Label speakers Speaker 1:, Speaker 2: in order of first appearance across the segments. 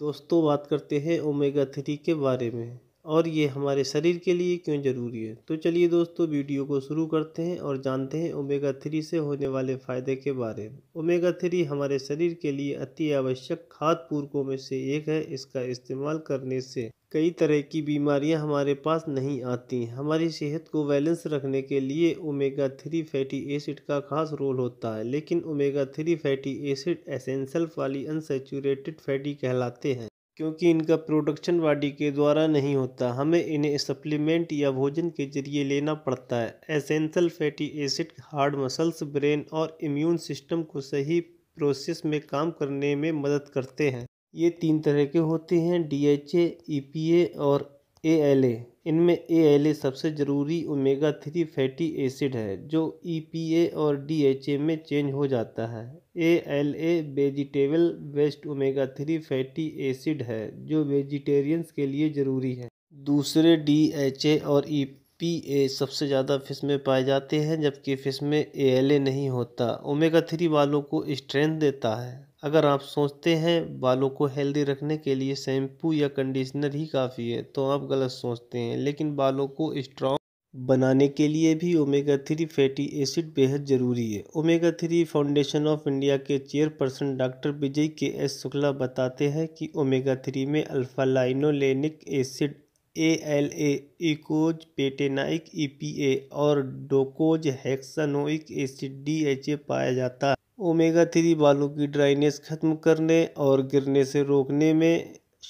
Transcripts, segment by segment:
Speaker 1: دوستو بات کرتے ہیں اومیگا تھری کے بارے میں اور یہ ہمارے شریر کے لیے کیوں ضروری ہے تو چلیے دوستو ویڈیو کو شروع کرتے ہیں اور جانتے ہیں اومیگا تھری سے ہونے والے فائدے کے بارے میں اومیگا تھری ہمارے شریر کے لیے اتی آوشک کھاد پورکوں میں سے ایک ہے اس کا استعمال کرنے سے کئی طرح کی بیماریاں ہمارے پاس نہیں آتی ہماری صحت کو بیلنس رکھنے کے لیے اومیگا تھری فیٹی ایسڈ کا خاص رول ہوتا ہے لیکن omega three fatty acid essential والی انسیچوریٹڈ فیٹی کہلاتے ہیں کیونکہ ان کا پروڈکشن باڈی کے دوارا نہیں ہوتا ہمیں انہیں سپلیمنٹ یا بھوجن کے ذریعے لینا پڑتا ہے essential fatty acid heart muscles brain اور امیون سسٹم کو صحیح پروسیس میں کام کرنے میں مدد کرتے ہیں یہ تین طرح کے ہوتے ہیں D H A E P A اور اے ایل اے ان میں اے ایل اے سب سے ضروری اومیگا تھری فیٹی ایسڈ ہے جو ای پی اے اور ڈی ایچ اے میں چینج ہو جاتا ہے A L A vegetable based omega three fatty acid ہے جو ویجیٹیرینس کے لیے ضروری ہے دوسرے ڈی ایچ اے اور ای پی اے سب سے زیادہ میں پائے جاتے ہیں جبکہ فس میں اے ایل اے نہیں ہوتا اومیگا تھری والوں کو اسٹرینتھ دیتا ہے اگر آپ سوچتے ہیں بالوں کو ہیلدی رکھنے کے لیے شیمپو یا کنڈیشنر ہی کافی ہے تو آپ غلط سوچتے ہیں لیکن بالوں کو اسٹرانگ بنانے کے لیے بھی اومیگا تھری فیٹی ایسڈ بہت ضروری ہے omega three foundation of India کے chairperson doctor Vijay K S Shukla بتاتے ہیں کہ اومیگا تھری میں alpha linolenic acid A L A eicosapentaenoic E P A اور ڈوکوج ڈی ایچ اے پایا جاتا ہے اومیگا تھری بالوں کی ڈرائنیس ختم کرنے اور گرنے سے روکنے میں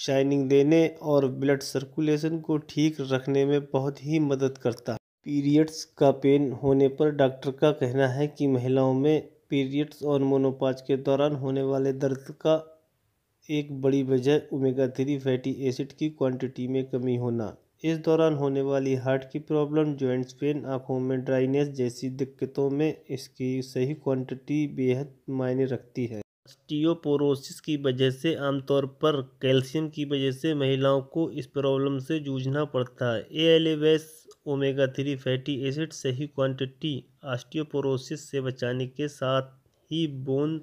Speaker 1: شائننگ دینے اور بلڈ سرکولیشن کو ٹھیک رکھنے میں بہت ہی مدد کرتا پیریٹس کا پین ہونے پر ڈاکٹر کا کہنا ہے کہ مہیلاؤں میں پیریٹس اور مونوپاج کے دوران ہونے والے درد کا ایک بڑی وجہ اومیگا تھری فیٹی ایسڈ کی کوانٹٹی میں کمی ہونا اس دوران ہونے والی ہارٹ کی پرابلم جوائنٹس پین آنکھوں میں ڈرائینیس جیسی دقتوں میں اس کی صحیح کوانٹٹی بےحد معنی رکھتی ہے آسٹیوپوروسس کی وجہ سے عام طور پر کیلشیم کی وجہ سے مہیلاؤں کو اس پرابلم سے جوجھنا پڑتا ہے اے ایل ویس اومیگا تھری فیٹی ایسڈ صحیح کوانٹٹی آسٹیوپوروسس سے بچانے کے ساتھ ہی بون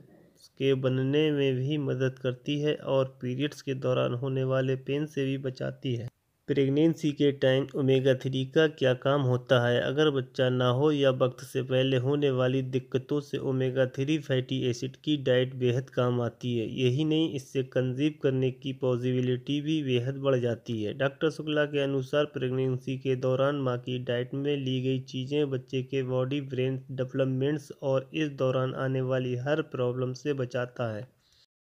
Speaker 1: کے بننے میں بھی مدد کرتی ہے اور پیریڈس کے دوران ہونے والے پین سے بھی بچاتی ہے پریگنینسی کے ٹائم اومیگا تھری کا کیا کام ہوتا ہے اگر بچہ نہ ہو یا وقت سے پہلے ہونے والی دقتوں سے اومیگا تھری فیٹی ایسڈ کی ڈائٹ بےحد کام آتی ہے یہی نہیں اس سے کنزیو کرنے کی پازیبلیٹی بھی بےحد بڑھ جاتی ہے ڈاکٹر شکلا کے انوسار پریگنینسی کے دوران ماں کی ڈائٹ میں لی گئی چیزیں بچے کے باڈی برین ڈولپمنٹس اور اس دوران آنے والی ہر پرابلم سے بچاتا ہے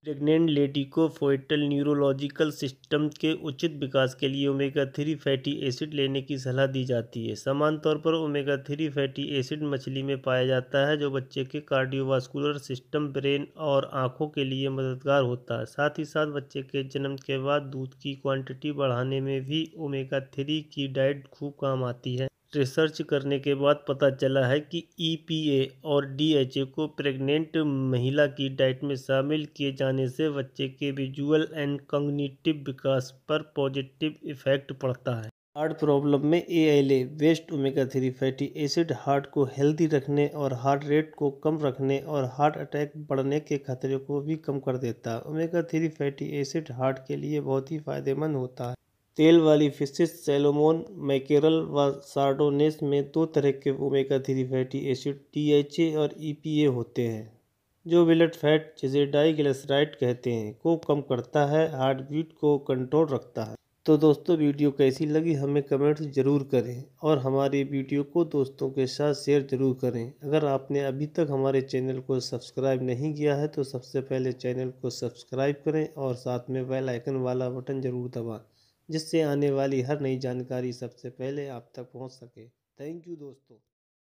Speaker 1: پریگنینٹ لیڈی کو فوئٹل نیورولوجیکل سسٹم کے اچت وکاس کے لیے اومیگا تھری فیٹی ایسڈ لینے کی صلاح دی جاتی ہے سامان طور پر اومیگا تھری فیٹی ایسڈ مچھلی میں پایا جاتا ہے جو بچے کے کارڈیو واسکولر سسٹم برین اور آنکھوں کے لیے مددگار ہوتا ہے ساتھ ہی ساتھ بچے کے جنم کے بعد دودھ کی کوانٹٹی بڑھانے میں بھی اومیگا تھری کی ڈائٹ خوب کام آتی ہے ریسرچ کرنے کے بعد پتہ چلا ہے کہ ای پی اے اور ڈی ایچ اے کو پریگنینٹ مہیلا کی ڈائٹ میں شامل کیے جانے سے بچے کے ویژوئل اینڈ کنگنیٹیو وکاس پر پازیٹیو ایفیکٹ پڑتا ہے ہارٹ پرابلم میں اے ایل اے ویسٹ omega three fatty acid heart کو ہیلدی رکھنے اور ہارٹ ریٹ کو کم رکھنے اور ہارٹ اٹیک بڑھنے کے خطرے کو بھی کم کر دیتا ہے omega three fatty acid heart کے لیے بہت ہی فائدہ مند ہوتا ہے تیل والی فسس سیلومون میکیرل و سارڈونیس میں دو طرح کے omega three fatty acid D H A اور ای پی اے ہوتے ہیں جو ولیٹ فیٹ جسے ڈائی گلیسرائڈ کہتے ہیں کو کم کرتا ہے ہارٹ بیٹ کو کنٹرول رکھتا ہے تو دوستو ویڈیو کیسی لگی ہمیں کمنٹس ضرور کریں اور ہماری ویڈیو کو دوستوں کے ساتھ شیئر ضرور کریں اگر آپ نے ابھی تک ہمارے چینل کو سبسکرائب نہیں کیا ہے تو سب سے پہلے چینل کو سبسکرائب کریں اور ساتھ میں بیل آئکن والا بٹن ضرور دبائیں جس سے آنے والی ہر نئی جانکاری سب سے پہلے آپ تک پہنچ سکے تھینک یو دوستوں